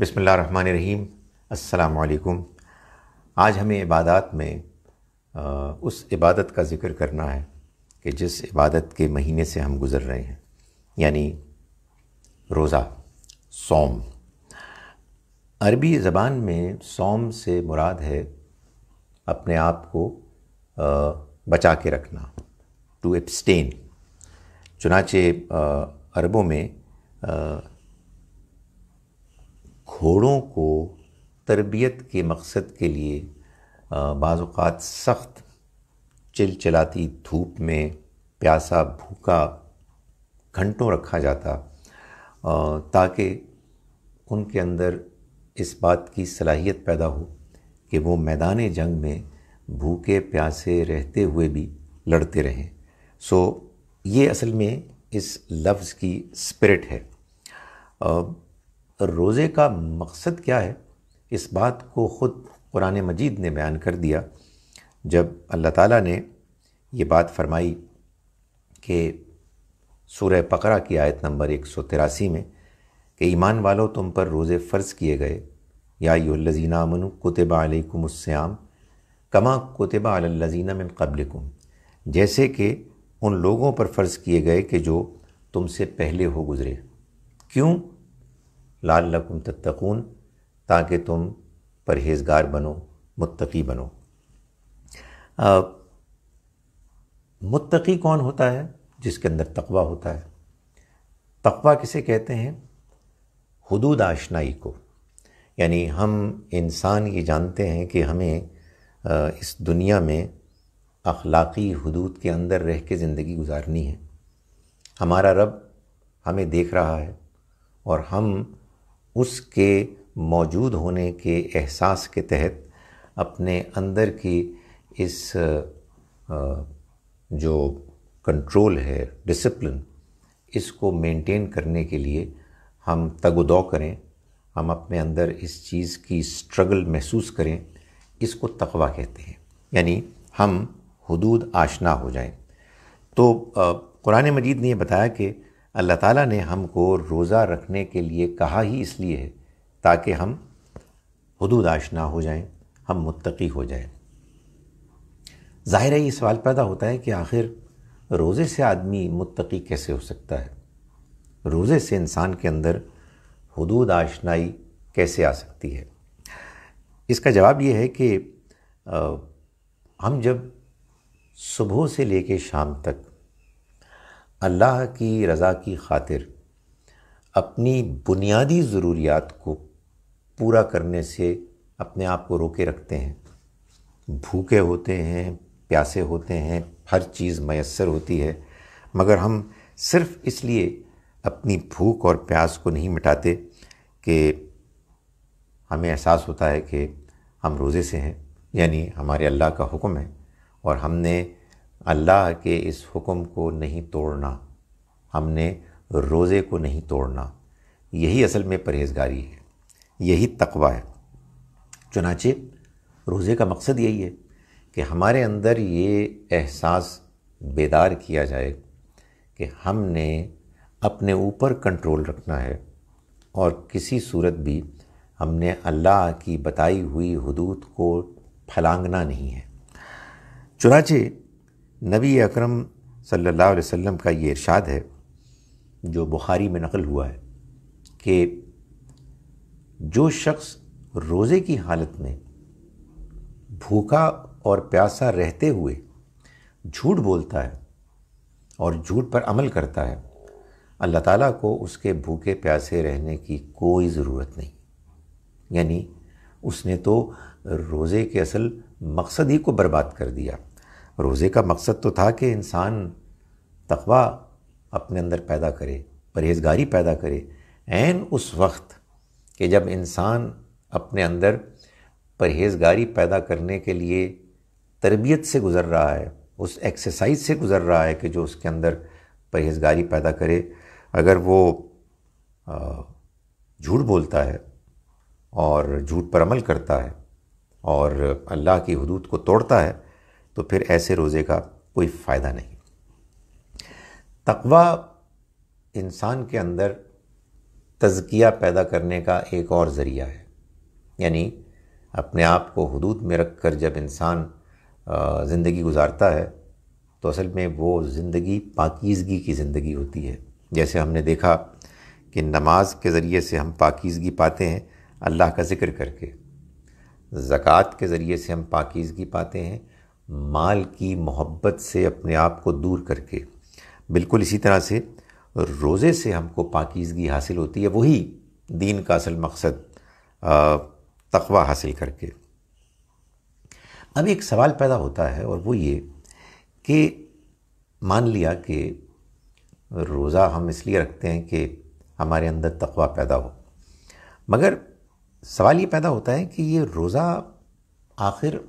बिसमीम् अल्लाम आज हमें इबादत में आ, उस इबादत का ज़िक्र करना है कि जिस इबादत के महीने से हम गुज़र रहे हैं यानी रोज़ा सोम अरबी ज़बान में सोम से मुराद है अपने आप को आ, बचा के रखना टू एब्सटेन चुनाचे अरबों में घोड़ों को तरबियत के मकसद के लिए बाज़ात सख्त चिलचिलाती धूप में प्यासा भूखा घंटों रखा जाता ताकि उनके अंदर इस बात की सलाहियत पैदा हो कि वो मैदान जंग में भूखे प्यासे रहते हुए भी लड़ते रहें सो ये असल में इस लफ्ज़ की स्पिरिट है रोज़े का मकसद क्या है इस बात को ख़ुद कुरान मजीद ने बयान कर दिया जब अल्लाह ताला ने यह बात फरमाई कि सूर पकरा की आयत नंबर एक सौ तिरासी में कि ईमान वालों तुम पर रोज़े फ़र्ज़ किए गए या योल्लजीना अमन कुतबा अलकुमस्याम कमा कुतबा अलजीना मिन कबलकुम जैसे कि उन लोगों पर फ़र्ज़ किए गए कि जो तुमसे पहले हो गुज़रे क्यों लाल लकुम तत्तकून ताकि तुम परहेजगार बनो मुत्तकी बनो मुत्तकी कौन होता है जिसके अंदर तकवा होता है तकवा किसे कहते हैं हदूद आशनाई को यानी हम इंसान ये जानते हैं कि हमें इस दुनिया में अखलाक़ी हदूद के अंदर रह के ज़िंदगी गुजारनी है हमारा रब हमें देख रहा है और हम उसके मौजूद होने के एहसास के तहत अपने अंदर की इस जो कंट्रोल है डिसिप्लिन इसको मेंटेन करने के लिए हम तगुदौ करें हम अपने अंदर इस चीज़ की स्ट्रगल महसूस करें इसको तकवा कहते हैं यानी हम हदूद आशना हो जाएं तो कुरान मजीद ने यह बताया कि अल्लाह ताला ने हमको रोज़ा रखने के लिए कहा ही इसलिए है ताकि हम हदूद आशना हो जाएं हम मुत्तकी हो जाएं ज़ाहिर है ये सवाल पैदा होता है कि आखिर रोज़े से आदमी मुत्तकी कैसे हो सकता है रोज़े से इंसान के अंदर हदूद आशनाई कैसे आ सकती है इसका जवाब ये है कि आ, हम जब सुबह से लेके शाम तक अल्लाह की रज़ा की खातिर अपनी बुनियादी ज़रूरियात को पूरा करने से अपने आप को रोके रखते हैं भूखे होते हैं प्यासे होते हैं हर चीज़ मैसर होती है मगर हम सिर्फ़ इसलिए अपनी भूख और प्यास को नहीं मिटाते कि हमें एहसास होता है कि हम रोज़े से हैं यानी हमारे अल्लाह का हुक्म है और हमने अल्लाह के इस हुक्म को नहीं तोड़ना हमने रोज़े को नहीं तोड़ना यही असल में परहेज़गारी है यही तकवा है चुनाचे रोज़े का मकसद यही है कि हमारे अंदर ये एहसास बेदार किया जाए कि हमने अपने ऊपर कंट्रोल रखना है और किसी सूरत भी हमने अल्लाह की बताई हुई हदूद को फलांगना नहीं है चुनाचे नबी अकरम सल्लल्लाहु अलैहि वसल्लम का ये इरशाद है जो बुखारी में नकल हुआ है कि जो शख्स रोज़े की हालत में भूखा और प्यासा रहते हुए झूठ बोलता है और झूठ पर अमल करता है अल्लाह ताला को उसके भूखे प्यासे रहने की कोई ज़रूरत नहीं यानी उसने तो रोज़े के असल मकसद ही को बर्बाद कर दिया रोज़े का मकसद तो था कि इंसान तकवा अपने अंदर पैदा करे परहेजगारी पैदा करे एन उस वक्त कि जब इंसान अपने अंदर परहेजगारी पैदा करने के लिए तरबियत से गुज़र रहा है उस एक्सरसाइज से गुज़र रहा है कि जो उसके अंदर परहेजगारी पैदा करे अगर वो झूठ बोलता है और झूठ पर अमल करता है और अल्लाह की हदूद को तोड़ता है तो फिर ऐसे रोज़े का कोई फ़ायदा नहीं तकवा इंसान के अंदर तजकिया पैदा करने का एक और ज़रिया है यानी अपने आप को हदूद में रख कर जब इंसान ज़िंदगी गुजारता है तो असल में वो ज़िंदगी पाकिजगी की ज़िंदगी होती है जैसे हमने देखा कि नमाज के ज़रिए से हम पाकिजगी पाते हैं अल्लाह का ज़िक्र करके ज़क़़त के ज़रिए से हम पाकिजगी पाते हैं माल की मोहब्बत से अपने आप को दूर करके बिल्कुल इसी तरह से रोज़े से हमको पाकिजगी हासिल होती है वही दीन का असल मकसद तकवा हासिल करके अब एक सवाल पैदा होता है और वो ये कि मान लिया कि रोज़ा हम इसलिए रखते हैं कि हमारे अंदर तकवा पैदा हो मगर सवाल ये पैदा होता है कि ये रोज़ा आखिर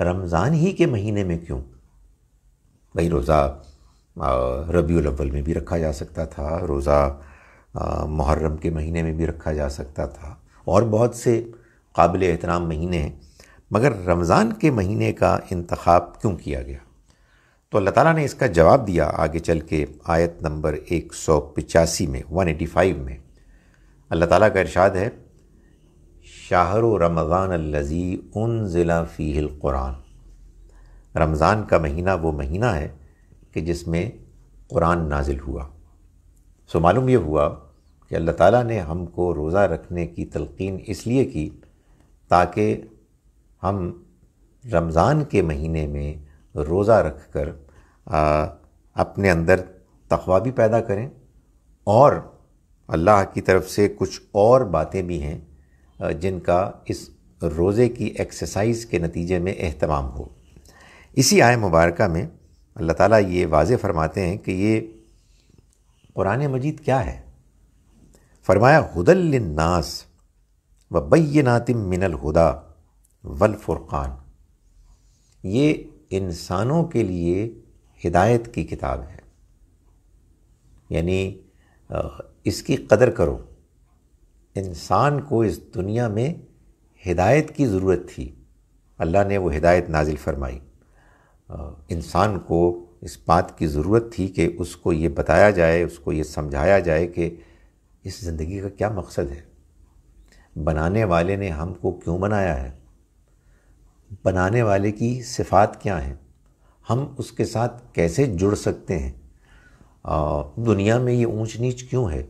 रमज़ान ही के महीने में क्यों भाई रोज़ा रबी अव्वल में भी रखा जा सकता था रोज़ा मुहर्रम के महीने में भी रखा जा सकता था और बहुत से काबिल एहतराम महीने हैं मगर रमज़ान के महीने का इंतखब क्यों किया गया तो अल्लाह ताला ने इसका जवाब दिया आगे चल के आयत नंबर एक सौ पचासी में वन एटी फाइव में अल्लाह ताला का इरशाद है शाहर रमज़ान लजी उन ज़िला फ़ील कुरान रमज़ान का महीना वो महीना है कि जिसमें कुरान नाजिल हुआ सो मालूम ये हुआ कि अल्लाह ताला ने हमको रोज़ा रखने की तलकिन इसलिए की ताकि हम रमज़ान के महीने में रोज़ा रख कर आ, अपने अंदर तखवा भी पैदा करें और अल्लाह की तरफ से कुछ और बातें भी हैं जिनका इस रोज़े की एक्सरसाइज के नतीजे में अहतमाम हो इसी आय मुबारक में अल्लाह ताला ये वाज फरमाते हैं कि ये कुरान मजीद क्या है फरमाया हदलनास व बैनातिम मिनल हुदा वल फुरक़ान ये इंसानों के लिए हिदायत की किताब है यानी इसकी कदर करो इंसान को इस दुनिया में हिदायत की ज़रूरत थी अल्लाह ने वो हिदायत नाजिल फरमाई इंसान को इस बात की ज़रूरत थी कि उसको ये बताया जाए उसको ये समझाया जाए कि इस ज़िंदगी का क्या मकसद है बनाने वाले ने हमको क्यों बनाया है बनाने वाले की सिफात क्या हैं हम उसके साथ कैसे जुड़ सकते हैं दुनिया में ये ऊंच नीच क्यों है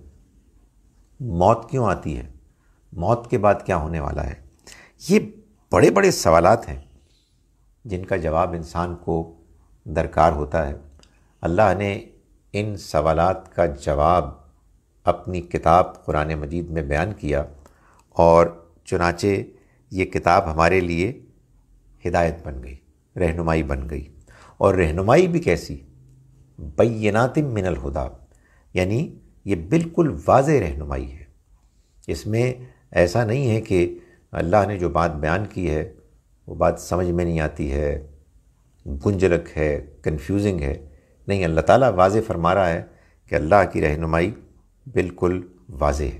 मौत क्यों आती है मौत के बाद क्या होने वाला है ये बड़े बड़े सवाल हैं जिनका जवाब इंसान को दरकार होता है अल्लाह ने इन सवाल का जवाब अपनी किताब कुरान मजीद में बयान किया और चुनाचे ये किताब हमारे लिए हिदायत बन गई रहनुमाई बन गई और रहनुमाई भी कैसी बैनातिम मिनल हुदा यानी ये बिल्कुल वाज रहनुमाई है इसमें ऐसा नहीं है कि अल्लाह ने जो बात बयान की है वो बात समझ में नहीं आती है गुंजलक है कंफ्यूजिंग है नहीं अल्लाह ताला वाज फरमा रहा है कि अल्लाह की रहनुमाई बिल्कुल वाज है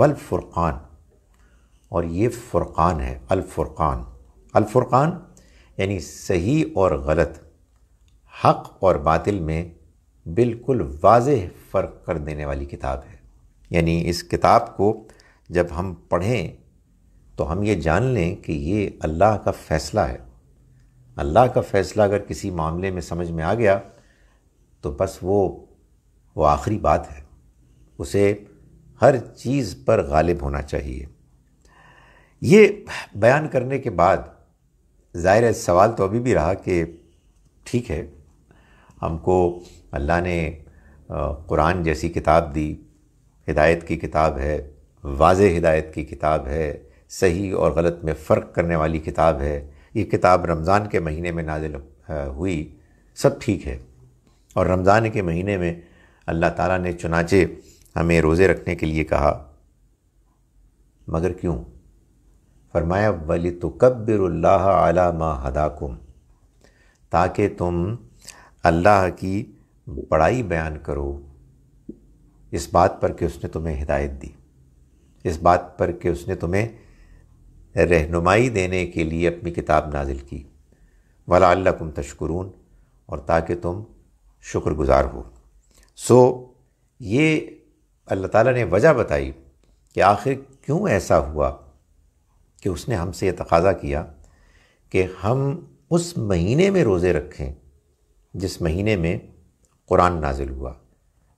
वल फुरक़ान और ये फ़ुरक़ान है अलफुर्कान अलफुर्कान यानी सही और गलत हक़ और बातिल में बिल्कुल वाज फ़र्क कर देने वाली किताब है यानी इस किताब को जब हम पढ़ें तो हम ये जान लें कि ये अल्लाह का फ़ैसला है अल्लाह का फ़ैसला अगर किसी मामले में समझ में आ गया तो बस वो वो आखिरी बात है उसे हर चीज़ पर गालिब होना चाहिए ये बयान करने के बाद ज़ाहिर सवाल तो अभी भी रहा कि ठीक है हमको अल्लाह ने कुरान जैसी किताब दी हिदायत की किताब है वाज हिदायत की किताब है सही और गलत में फ़र्क करने वाली किताब है ये किताब रमज़ान के महीने में नाजिल हुई सब ठीक है और रमज़ान के महीने में अल्लाह ताला ने चुनाचे हमें रोज़े रखने के लिए कहा मगर क्यों फरमाया वली तो कब्बिरल्ला अला मा हदाकुम ताकि तुम अल्लाह की बड़ाई बयान करो इस बात पर कि उसने तुम्हें हिदायत दी इस बात पर कि उसने तुम्हें रहनुमाई देने के लिए अपनी किताब नाजिल की वला अल्लाकुम तुम और ताकि तुम शुक्रगुजार हो सो ये अल्लाह ताला ने वजह बताई कि आखिर क्यों ऐसा हुआ कि उसने हमसे ये तकाजा किया कि हम उस महीने में रोज़े रखें जिस महीने में कुरान नाजिल हुआ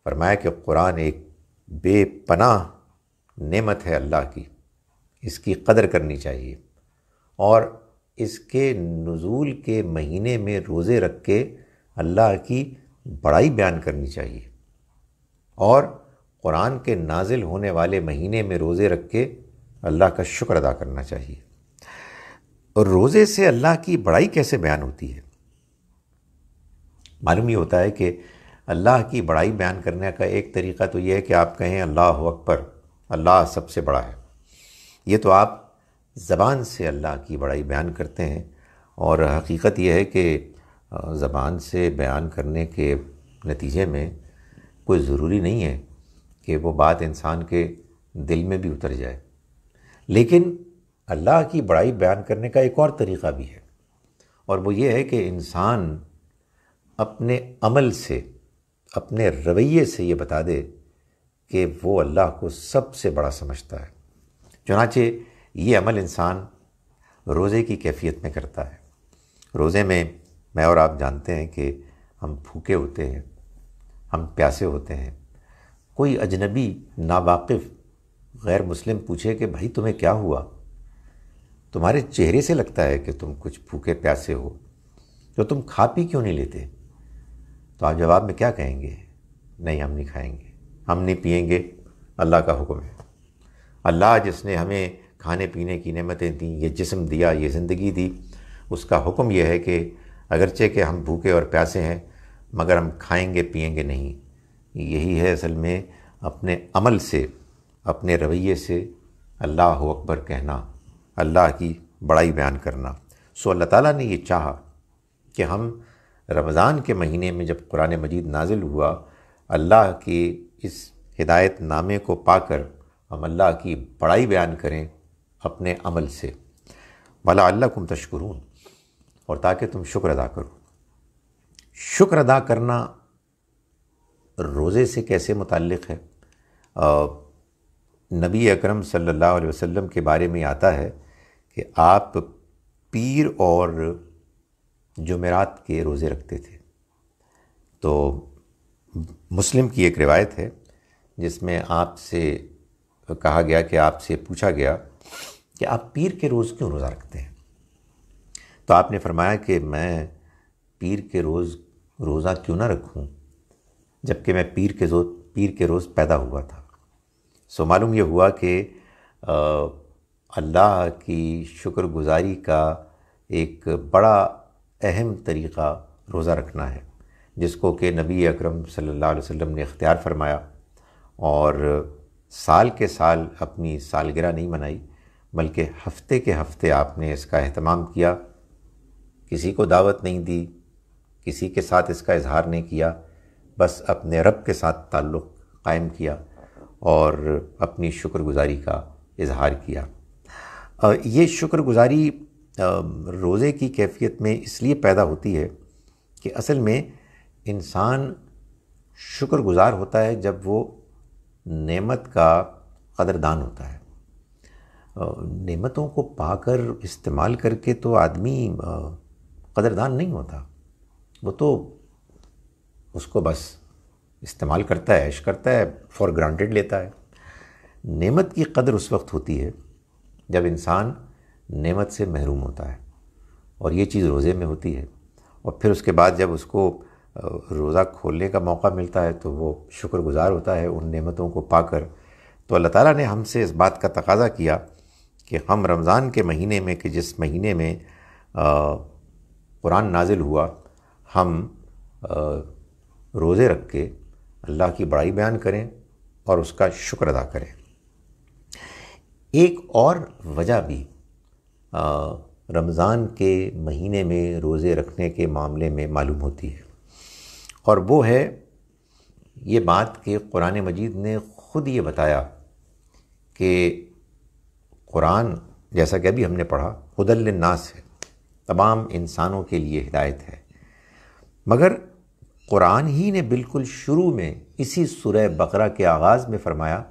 फरमाया कि कुरान एक बेपनाह नेमत है अल्लाह की इसकी कदर करनी चाहिए और इसके नज़ूल के महीने में रोज़े रख के अल्लाह की बड़ाई बयान करनी चाहिए और कुरान के नाजिल होने वाले महीने में रोज़े रख के अल्लाह का शुक्र अदा करना चाहिए और रोज़े से अल्लाह की बड़ाई कैसे बयान होती है मालूम ये होता है कि अल्लाह की बड़ाई बयान करने का एक तरीका तो यह है कि आप कहें अल्लाह अकबर अल्लाह सबसे बड़ा है ये तो आप ज़बान से अल्लाह की बड़ाई बयान करते हैं और हकीकत यह है कि ज़बान से बयान करने के नतीजे में कोई ज़रूरी नहीं है कि वो बात इंसान के दिल में भी उतर जाए लेकिन अल्लाह की बड़ाई बयान करने का एक और तरीका भी है और वो ये है कि इंसान अपने अमल से अपने रवैये से ये बता दे कि वो अल्लाह को सबसे बड़ा समझता है चुनाचे ये अमल इंसान रोज़े की कैफियत में करता है रोज़े में मैं और आप जानते हैं कि हम भूखे होते हैं हम प्यासे होते हैं कोई अजनबी नावाकिफ़ गैर मुस्लिम पूछे कि भाई तुम्हें क्या हुआ तुम्हारे चेहरे से लगता है कि तुम कुछ भूखे प्यासे हो तो तुम खा पी क्यों नहीं लेते तो आप जवाब में क्या कहेंगे नहीं हम नहीं खाएंगे हम नहीं पियेंगे अल्लाह का हुक्म है अल्लाह जिसने हमें खाने पीने की नमतें दी ये जिस्म दिया ये ज़िंदगी दी उसका हुक्म यह है कि अगरचे के हम भूखे और प्यासे हैं मगर हम खाएंगे पिएंगे नहीं यही है असल में अपने अमल से अपने रवैये से अल्लाह अकबर कहना अल्लाह की बड़ाई बयान करना सो अल्लाह ताला ने ये चाहा कि हम रमज़ान के महीने में जब कुरान मजीद नाजिल हुआ अल्लाह के इस हिदायत नामे को पाकर हम अल्लाह की बड़ाई बयान करें अपने अमल से भला अल्लाह कुम तशकरून और ताकि तुम शुक्र अदा करो शुक्र अदा करना रोज़े से कैसे मुतक़ है नबी अकरम सल्लल्लाहु अलैहि वसल्लम के बारे में आता है कि आप पीर और जुमेरात के रोज़े रखते थे तो मुस्लिम की एक रिवायत है जिसमें आपसे कहा गया कि आपसे पूछा गया कि आप पीर के रोज़ क्यों रोज़ा रखते हैं तो आपने फरमाया कि मैं पीर के रोज़ रोज़ा क्यों ना रखूं जबकि मैं पीर के रोज़ पीर के रोज़ पैदा हुआ था सो मालूम यह हुआ कि अल्लाह की शुक्रगुजारी का एक बड़ा अहम तरीक़ा रोज़ा रखना है जिसको कि नबी अकरम सल्लल्लाहु अलैहि वसल्लम ने इख्तियार फरमाया और साल के साल अपनी सालगिरह नहीं मनाई बल्कि हफ्ते के हफ्ते आपने इसका अहतमाम किया किसी को दावत नहीं दी किसी के साथ इसका इजहार नहीं किया बस अपने रब के साथ ताल्लुक़ कायम किया और अपनी शुक्रगुजारी का इजहार किया ये शुक्रगुजारी रोज़े की कैफियत में इसलिए पैदा होती है कि असल में इंसान शुक्रगुज़ार होता है जब वो नेमत का कदरदान होता है नेमतों को पाकर इस्तेमाल करके तो आदमी कदरदान नहीं होता वो तो उसको बस इस्तेमाल करता है ऐश करता है फॉर ग्रांटेड लेता है नेमत की कदर उस वक्त होती है जब इंसान नेमत से महरूम होता है और ये चीज़ रोज़े में होती है और फिर उसके बाद जब उसको रोज़ा खोलने का मौका मिलता है तो वो शुक्रगुज़ार होता है उन नेमतों को पाकर तो अल्लाह ताला ने हमसे इस बात का तकाजा किया कि हम रमज़ान के महीने में कि जिस महीने में कुरान नाजिल हुआ हम रोज़े रख के अल्लाह की बड़ाई बयान करें और उसका शुक्र अदा करें एक और वजह भी रमज़ान के महीने में रोज़े रखने के मामले में मालूम होती है और वो है ये बात कि कुरान मजीद ने ख़ुद ये बताया कि कुरान जैसा कि अभी हमने पढ़ा नास है तमाम इंसानों के लिए हिदायत है मगर कुरान ही ने बिल्कुल शुरू में इसी सुरह बकरा के आगाज़ में फ़रमाया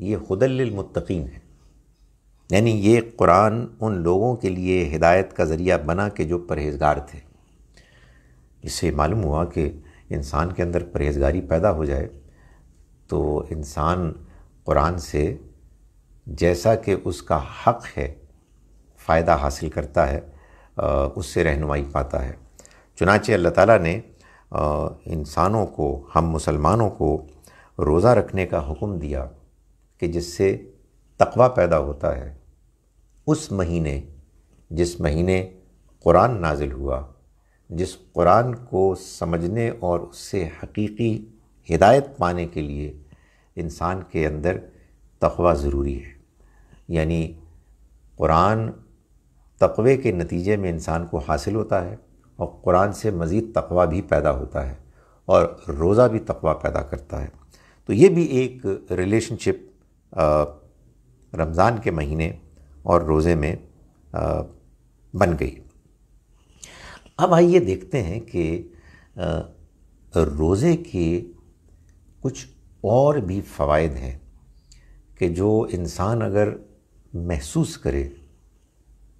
ये हदलमतकीन है यानी ये कुरान उन लोगों के लिए हिदायत का ज़रिया बना के जो परहेजगार थे इससे मालूम हुआ कि इंसान के अंदर परहेजगारी पैदा हो जाए तो इंसान कुरान से जैसा कि उसका हक़ है फ़ायदा हासिल करता है उससे रहनुमाई पाता है चुनाचे अल्लाह ताला ने इंसानों को हम मुसलमानों को रोज़ा रखने का हुक्म दिया कि जिससे तकवा पैदा होता है उस महीने जिस महीने कुरान नाजिल हुआ जिस कुरान को समझने और उससे हकीकी हिदायत पाने के लिए इंसान के अंदर तखवा ज़रूरी है यानी कुरान तकवे के नतीजे में इंसान को हासिल होता है और कुरान से मज़ीद तकवा भी पैदा होता है और रोज़ा भी तकवा पैदा करता है तो ये भी एक रिलेशनशिप रमज़ान के महीने और रोज़े में आ, बन गई अब आइए देखते हैं कि रोज़े के कुछ और भी फ़वाद हैं कि जो इंसान अगर महसूस करे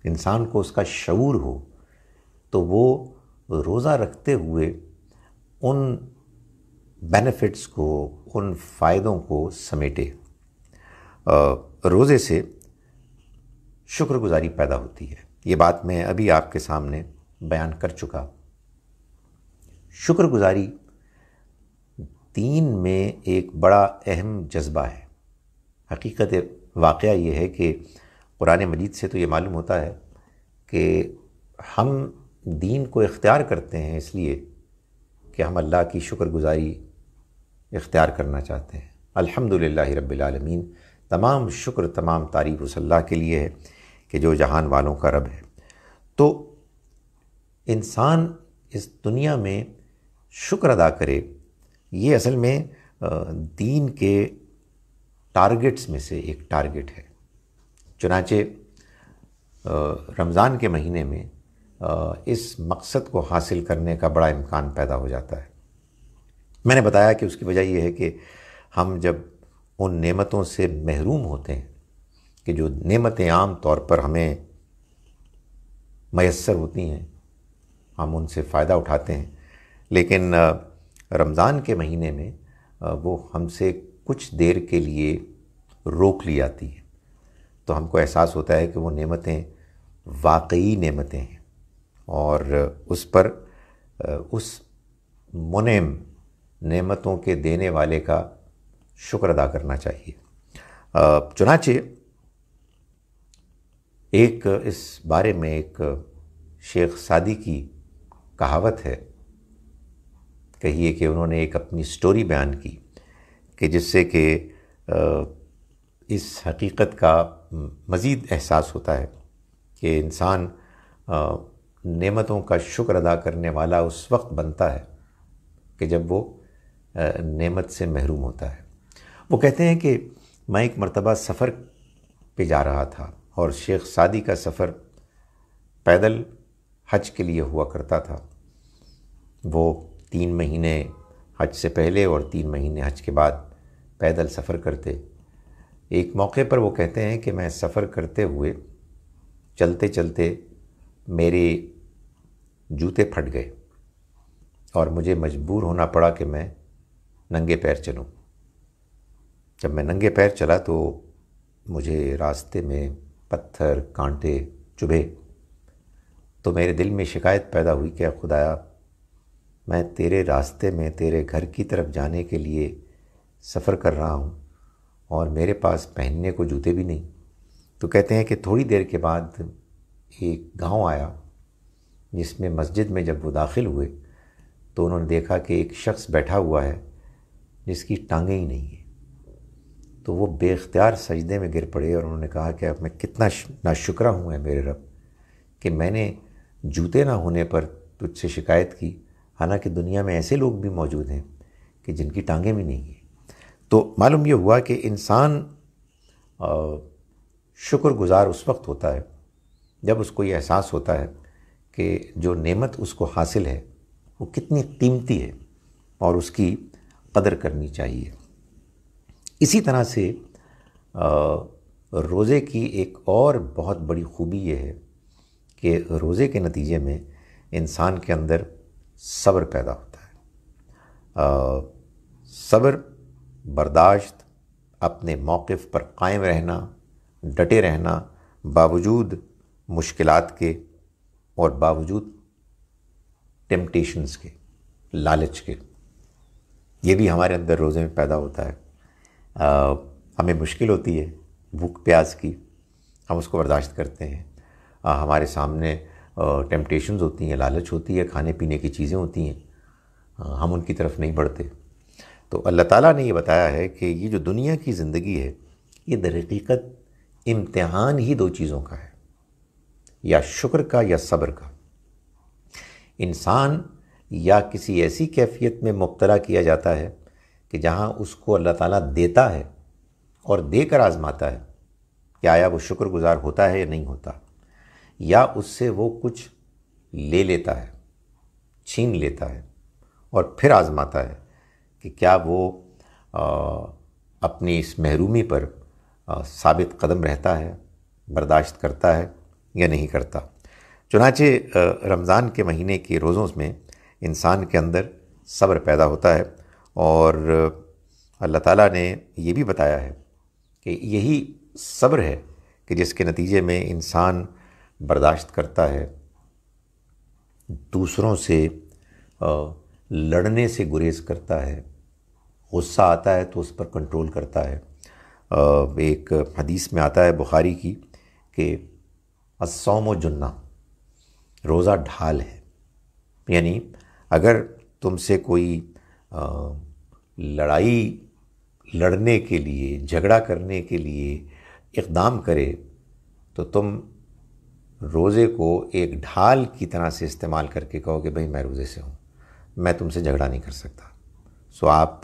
इंसान को उसका शूर हो तो वो रोज़ा रखते हुए उन बेनिफिट्स को उन फ़ायदों को समेटे रोज़े से शुक्रगुजारी पैदा होती है ये बात मैं अभी आपके सामने बयान कर चुका शुक्रगुजारी दीन में एक बड़ा अहम जज्बा है हकीकत वाक़ ये है कि कुरान मजीद से तो ये मालूम होता है कि हम दीन को इख्तियार करते हैं इसलिए कि हम अल्लाह की शुक्रगुजारी इख्तियार करना चाहते हैं अल्हम्दुलिल्लाह रब्बिल आलमीन तमाम शुक्र तमाम तारीफ़ उस अल्लाह के लिए है कि जो जहान वालों का रब है तो इंसान इस दुनिया में शुक्र अदा करे ये असल में दीन के टारगेट्स में से एक टारगेट है चुनाचे रमज़ान के महीने में इस मकसद को हासिल करने का बड़ा इम्कान पैदा हो जाता है मैंने बताया कि उसकी वजह यह है कि हम जब उन नेमतों से महरूम होते हैं कि जो नेमतें आम तौर पर हमें मैसर होती हैं हम उनसे फ़ायदा उठाते हैं लेकिन रमज़ान के महीने में वो हमसे कुछ देर के लिए रोक ली जाती है तो हमको एहसास होता है कि वो नेमतें वाकई नेमतें हैं और उस पर उस मुनम नेमतों के देने वाले का शुक्र अदा करना चाहिए चुनाचे एक इस बारे में एक शेख सादी की कहावत है कहिए कि उन्होंने एक अपनी स्टोरी बयान की कि जिससे कि इस हकीकत का मज़ीद एहसास होता है कि इंसान नेमतों का शुक्र अदा करने वाला उस वक्त बनता है कि जब वो नेमत से महरूम होता है वो कहते हैं कि मैं एक मरतबा सफ़र पे जा रहा था और शेख सादी का सफ़र पैदल हज के लिए हुआ करता था वो तीन महीने हज से पहले और तीन महीने हज के बाद पैदल सफ़र करते एक मौके पर वो कहते हैं कि मैं सफ़र करते हुए चलते चलते मेरे जूते फट गए और मुझे मजबूर होना पड़ा कि मैं नंगे पैर चलूं। जब मैं नंगे पैर चला तो मुझे रास्ते में पत्थर कांटे चुभे तो मेरे दिल में शिकायत पैदा हुई कि खुदाया मैं तेरे रास्ते में तेरे घर की तरफ जाने के लिए सफ़र कर रहा हूँ और मेरे पास पहनने को जूते भी नहीं तो कहते हैं कि थोड़ी देर के बाद एक गांव आया जिसमें मस्जिद में जब वो दाखिल हुए तो उन्होंने देखा कि एक शख्स बैठा हुआ है जिसकी टांगें ही नहीं है तो वो बेख्तियार सजदे में गिर पड़े और उन्होंने कहा कि अब मैं कितना नाशुक्रा हूँ है मेरे रब कि मैंने जूते ना होने पर तुझसे शिकायत की हालांकि दुनिया में ऐसे लोग भी मौजूद हैं कि जिनकी टांगें भी नहीं हैं तो मालूम ये हुआ कि इंसान शुक्रगुजार उस वक्त होता है जब उसको ये एहसास होता है कि जो नेमत उसको हासिल है वो कितनी कीमती है और उसकी कदर करनी चाहिए इसी तरह से रोज़े की एक और बहुत बड़ी खूबी यह है कि रोज़े के नतीजे में इंसान के अंदर सब्र पैदा होता है सब्र बर्दाश्त अपने मौक़ पर कायम रहना डटे रहना बावजूद मुश्किल के और बावजूद टेम्पटेशन्स के लालच के ये भी हमारे अंदर रोज़े में पैदा होता है आ, हमें मुश्किल होती है भूख प्यास की हम उसको बर्दाश्त करते हैं आ, हमारे सामने टेम्पटेशंस होती हैं लालच होती है खाने पीने की चीज़ें होती हैं हम उनकी तरफ नहीं बढ़ते तो अल्लाह ताला ने ये बताया है कि ये जो दुनिया की ज़िंदगी है ये दरकीक़त इम्तहान ही दो चीज़ों का है या शुक्र का या सब्र का इंसान या किसी ऐसी कैफियत में मुबतला किया जाता है कि जहाँ उसको अल्लाह ताला देता है और देकर आजमाता है कि आया वो शुक्रगुजार होता है या नहीं होता या उससे वो कुछ ले लेता है छीन लेता है और फिर आजमाता है कि क्या वो आ, अपनी इस महरूमी पर आ, साबित कदम रहता है बर्दाश्त करता है या नहीं करता चुनाचे रमज़ान के महीने के रोज़ों में इंसान के अंदर सब्र पैदा होता है और अल्लाह ताला ने ये भी बताया है कि यही सब्र है कि जिसके नतीजे में इंसान बर्दाश्त करता है दूसरों से लड़ने से गुरेज करता है गुस्सा आता है तो उस पर कंट्रोल करता है एक हदीस में आता है बुखारी की कि असौम जुन्ना रोज़ा ढाल है यानी अगर तुमसे कोई लड़ाई लड़ने के लिए झगड़ा करने के लिए इकदाम करे तो तुम रोज़े को एक ढाल की तरह से इस्तेमाल करके कहो कि भाई मैं रोज़े से हूँ मैं तुमसे झगड़ा नहीं कर सकता सो आप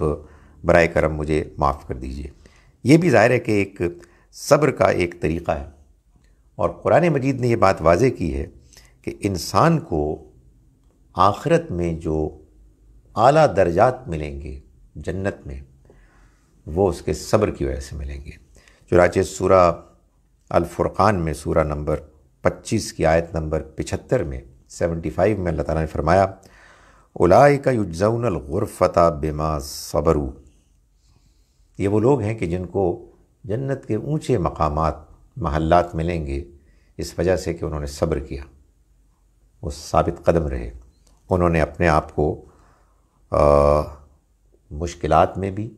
बर करम मुझे माफ़ कर दीजिए ये भी ज़ाहिर है कि एक सब्र का एक तरीक़ा है और कुरान मजीद ने यह बात वाजे की है कि इंसान को आखरत में जो आला दर्जात मिलेंगे जन्नत में वो उसके सब्र की वजह से मिलेंगे चुनाचे सूरा अलफ़ुर्क़ान में सूरा नंबर 25 की आयत नंबर 75 में 75 में अल्लाह ताला ने फरमाया उलाए का युजौनलग़ुरफ़ता बेमा सबरू ये वो लोग हैं कि जिनको जन्नत के ऊंचे मकाम महल्लात मिलेंगे इस वजह से कि उन्होंने सब्र किया वो साबित कदम रहे उन्होंने अपने आप को आ, मुश्किल में भी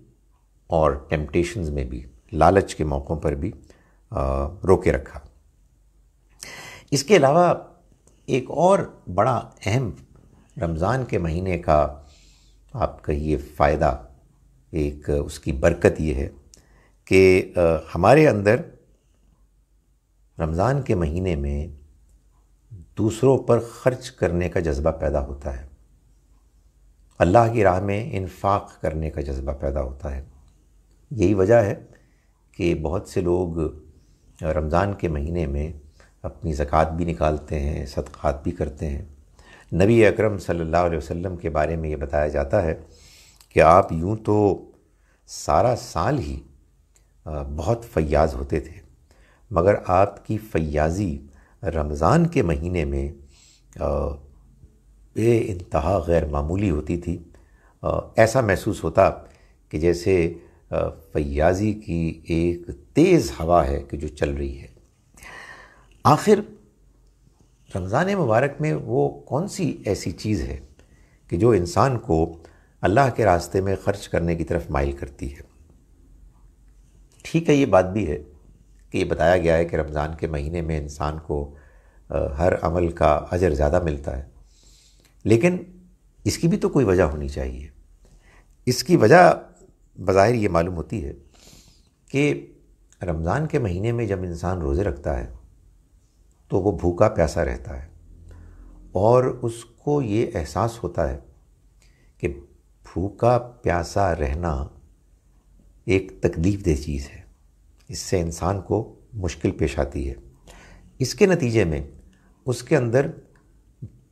और टेम्पटेशंस में भी लालच के मौक़ों पर भी रोके रखा इसके अलावा एक और बड़ा अहम रमज़ान के महीने का आप कहिए फ़ायदा एक उसकी बरकत ये है कि हमारे अंदर रमज़ान के महीने में दूसरों पर ख़र्च करने का जज्बा पैदा होता है अल्लाह की राह में इनफाक करने का जज्बा पैदा होता है यही वजह है कि बहुत से लोग रमज़ान के महीने में अपनी ज़क़़त भी निकालते हैं सदक़ात भी करते हैं नबी अकरम सल्लल्लाहु अलैहि वसल्लम के बारे में ये बताया जाता है कि आप यूँ तो सारा साल ही बहुत फयाज होते थे मगर आपकी फयाजी रमज़ान के महीने में बे इंतहा गैर मामूली होती थी ऐसा महसूस होता कि जैसे फयाजी की एक तेज़ हवा है कि जो चल रही है आखिर रमज़ान मुबारक में वो कौन सी ऐसी चीज़ है कि जो इंसान को अल्लाह के रास्ते में ख़र्च करने की तरफ माइल करती है ठीक है ये बात भी है कि ये बताया गया है कि रमज़ान के महीने में इंसान को हर अमल का अजर ज़्यादा मिलता है लेकिन इसकी भी तो कोई वजह होनी चाहिए इसकी वजह बज़ाहिर ये मालूम होती है कि रमज़ान के महीने में जब इंसान रोज़े रखता है तो वो भूखा प्यासा रहता है और उसको ये एहसास होता है कि भूखा प्यासा रहना एक तकलीफ़ दह चीज़ है इससे इंसान को मुश्किल पेश आती है इसके नतीजे में उसके अंदर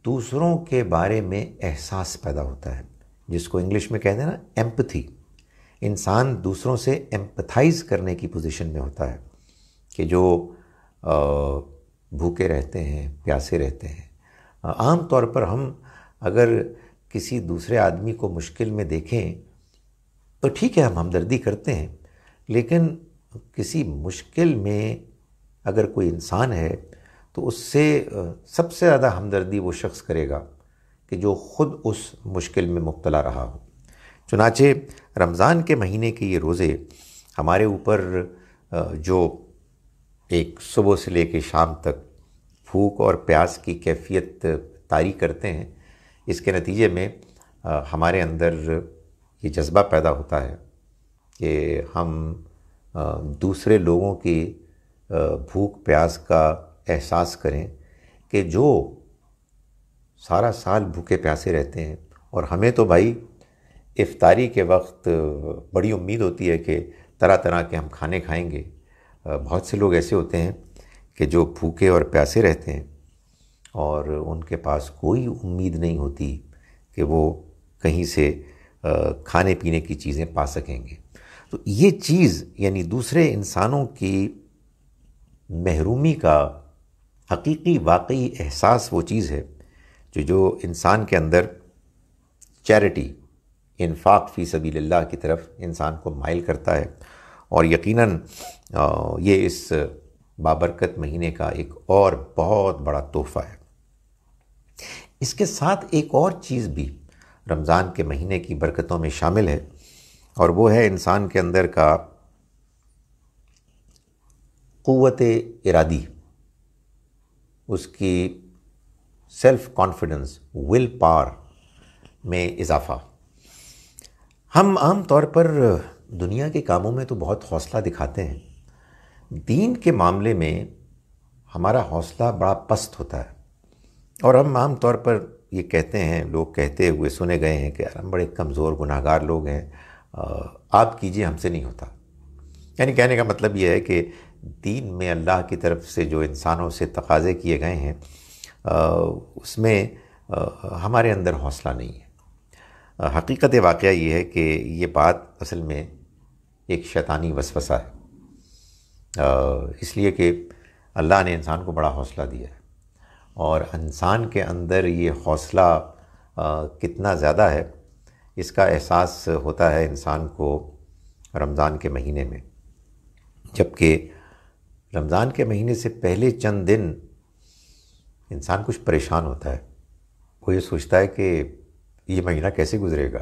दूसरों के बारे में एहसास पैदा होता है जिसको इंग्लिश में कहते हैं ना एम्पथी इंसान दूसरों से एम्पथाइज करने की पोजीशन में होता है कि जो भूखे रहते हैं प्यासे रहते हैं आम तौर पर हम अगर किसी दूसरे आदमी को मुश्किल में देखें तो ठीक है हम हमदर्दी करते हैं लेकिन किसी मुश्किल में अगर कोई इंसान है तो उससे सबसे ज़्यादा हमदर्दी वो शख्स करेगा कि जो ख़ुद उस मुश्किल में मुबतला रहा हो चुनाचे रमज़ान के महीने के ये रोज़े हमारे ऊपर जो एक सुबह से ले कर शाम तक भूख और प्यास की कैफियत तारी करते हैं इसके नतीजे में हमारे अंदर ये जज्बा पैदा होता है कि हम दूसरे लोगों की भूख प्यास का एहसास करें कि जो सारा साल भूखे प्यासे रहते हैं और हमें तो भाई इफ्तारी के वक्त बड़ी उम्मीद होती है कि तरह तरह के हम खाने खाएंगे बहुत से लोग ऐसे होते हैं कि जो भूखे और प्यासे रहते हैं और उनके पास कोई उम्मीद नहीं होती कि वो कहीं से खाने पीने की चीज़ें पा सकेंगे तो ये चीज़ यानी दूसरे इंसानों की महरूमी का हकीकी वाकई एहसास वो चीज़ है जो जो इंसान के अंदर चैरिटी इनफाक फ़ी सभी की तरफ इंसान को माइल करता है और यकीनन ये इस बाबरकत महीने का एक और बहुत बड़ा तोहफ़ा है इसके साथ एक और चीज़ भी रमज़ान के महीने की बरकतों में शामिल है और वो है इंसान के अंदर का क़वत इरादी उसकी सेल्फ कॉन्फिडेंस विल पावर में इजाफा हम आम तौर पर दुनिया के कामों में तो बहुत हौसला दिखाते हैं दीन के मामले में हमारा हौसला बड़ा पस्त होता है और हम आम तौर पर ये कहते हैं लोग कहते हुए सुने गए हैं कि यार हम बड़े कमज़ोर गुनाहगार लोग हैं आप कीजिए हमसे नहीं होता यानी कहने का मतलब ये है कि दीन में अल्लाह की तरफ से जो इंसानों से तकाजे किए गए हैं उसमें हमारे अंदर हौसला नहीं है हकीकत वाक़ ये है कि ये बात असल में एक शैतानी वसवसा है इसलिए कि अल्लाह ने इंसान को बड़ा हौसला दिया है और इंसान के अंदर ये हौसला कितना ज़्यादा है इसका एहसास होता है इंसान को रमज़ान के महीने में जबकि रमज़ान के महीने से पहले चंद दिन इंसान कुछ परेशान होता है वो ये सोचता है कि ये महीना कैसे गुजरेगा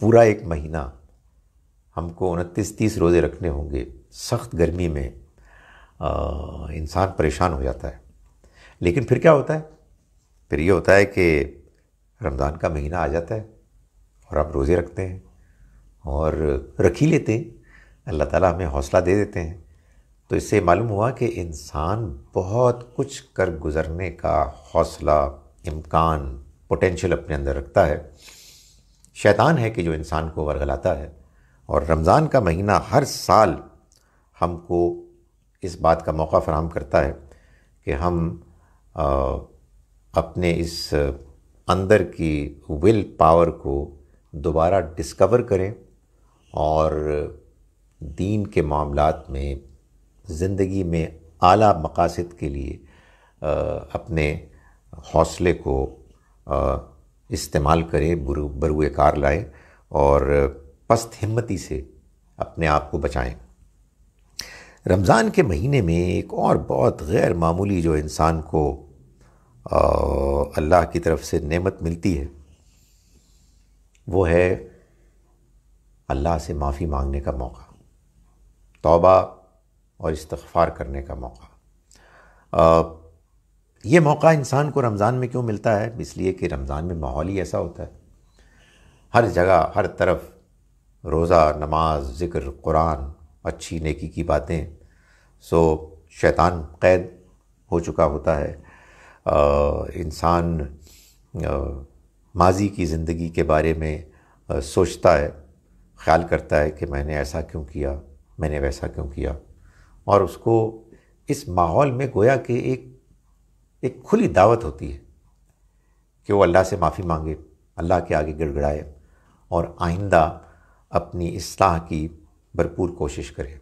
पूरा एक महीना हमको उनतीस तीस रोज़े रखने होंगे सख्त गर्मी में इंसान परेशान हो जाता है लेकिन फिर क्या होता है फिर ये होता है कि रमज़ान का महीना आ जाता है और आप रोज़े रखते हैं और रख ही लेते हैं अल्लाह ताला हमें हौसला दे देते हैं तो इससे मालूम हुआ कि इंसान बहुत कुछ कर गुज़रने का हौसला इम्कान पोटेंशियल अपने अंदर रखता है शैतान है कि जो इंसान को वरगलाता है और रमज़ान का महीना हर साल हमको इस बात का मौका फराम करता है कि हम आ, अपने इस अंदर की विल पावर को दोबारा डिस्कवर करें और दीन के मामलों में ज़िंदगी में आला मकासद के लिए आ, अपने हौसले को इस्तेमाल करें बरुए कार लाएं और पस्त हिम्मती से अपने आप को बचाएं रमज़ान के महीने में एक और बहुत गैर मामूली जो इंसान को अल्लाह की तरफ से नेमत मिलती है वो है अल्लाह से माफ़ी मांगने का मौका तौबा और इस्तफ़ार करने का मौका ये मौका इंसान को रमज़ान में क्यों मिलता है इसलिए कि रमज़ान में माहौल ही ऐसा होता है हर जगह हर तरफ रोज़ा नमाज ज़िक्र कुरान अच्छी नेकी की बातें सो शैतान कैद हो चुका होता है इंसान माजी की ज़िंदगी के बारे में आ, सोचता है ख्याल करता है कि मैंने ऐसा क्यों किया मैंने वैसा क्यों किया और उसको इस माहौल में गोया कि एक एक खुली दावत होती है कि वो अल्लाह से माफ़ी मांगे अल्लाह के आगे गिड़गड़ाए और आइंदा अपनी इस्लाह की भरपूर कोशिश करे